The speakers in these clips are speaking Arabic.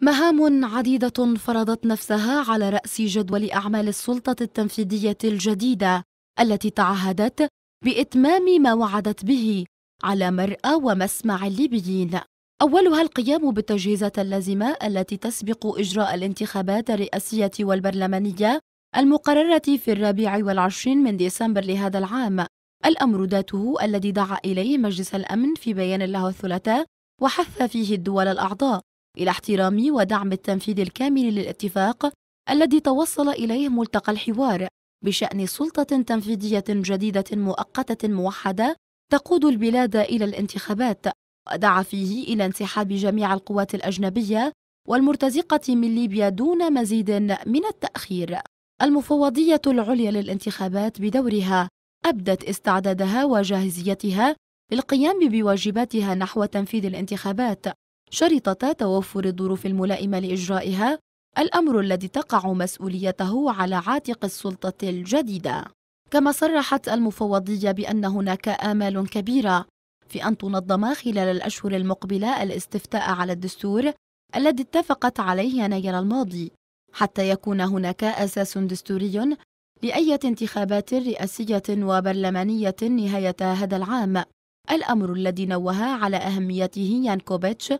مهام عديدة فرضت نفسها على رأس جدول أعمال السلطة التنفيذية الجديدة التي تعهدت بإتمام ما وعدت به على مرأى ومسمع الليبيين أولها القيام بالتجهيزات اللازمة التي تسبق إجراء الانتخابات الرئاسية والبرلمانية المقررة في الرابع والعشرين من ديسمبر لهذا العام الأمر ذاته الذي دعا إليه مجلس الأمن في بيان له الثلاثاء وحث فيه الدول الأعضاء إلى احترام ودعم التنفيذ الكامل للاتفاق الذي توصل إليه ملتقى الحوار بشأن سلطة تنفيذية جديدة مؤقتة موحدة تقود البلاد إلى الانتخابات ودعا فيه إلى انسحاب جميع القوات الأجنبية والمرتزقة من ليبيا دون مزيد من التأخير المفوضية العليا للانتخابات بدورها أبدت استعدادها وجاهزيتها للقيام بواجباتها نحو تنفيذ الانتخابات شرطة توفر الظروف الملائمة لإجرائها الأمر الذي تقع مسؤوليته على عاتق السلطة الجديدة كما صرحت المفوضية بأن هناك آمال كبيرة في أن تنظم خلال الأشهر المقبلة الاستفتاء على الدستور الذي اتفقت عليه يناير الماضي حتى يكون هناك أساس دستوري لأية انتخابات رئاسية وبرلمانية نهاية هذا العام الأمر الذي نوه على أهميته يانكوبيتش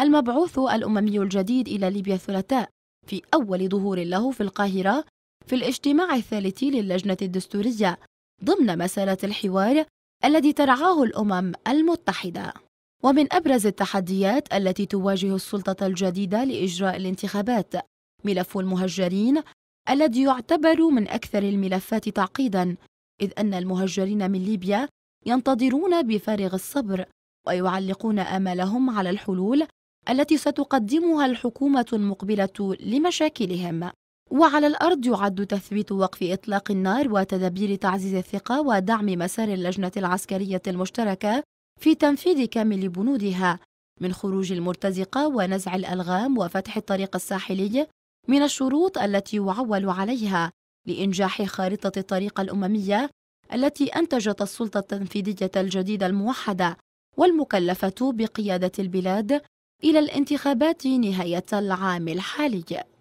المبعوث الأممي الجديد إلى ليبيا الثلاثاء في أول ظهور له في القاهرة في الاجتماع الثالث للجنة الدستورية ضمن مسألة الحوار الذي ترعاه الأمم المتحدة ومن أبرز التحديات التي تواجه السلطة الجديدة لإجراء الانتخابات ملف المهجرين الذي يعتبر من أكثر الملفات تعقيداً إذ أن المهجرين من ليبيا ينتظرون بفارغ الصبر ويعلقون آمالهم على الحلول التي ستقدمها الحكومة المقبلة لمشاكلهم وعلى الأرض يعد تثبيت وقف إطلاق النار وتدابير تعزيز الثقة ودعم مسار اللجنة العسكرية المشتركة في تنفيذ كامل بنودها من خروج المرتزقة ونزع الألغام وفتح الطريق الساحلي من الشروط التي يعول عليها لإنجاح خارطة الطريق الأممية التي أنتجت السلطة التنفيذية الجديدة الموحدة والمكلفة بقيادة البلاد إلى الانتخابات نهاية العام الحالي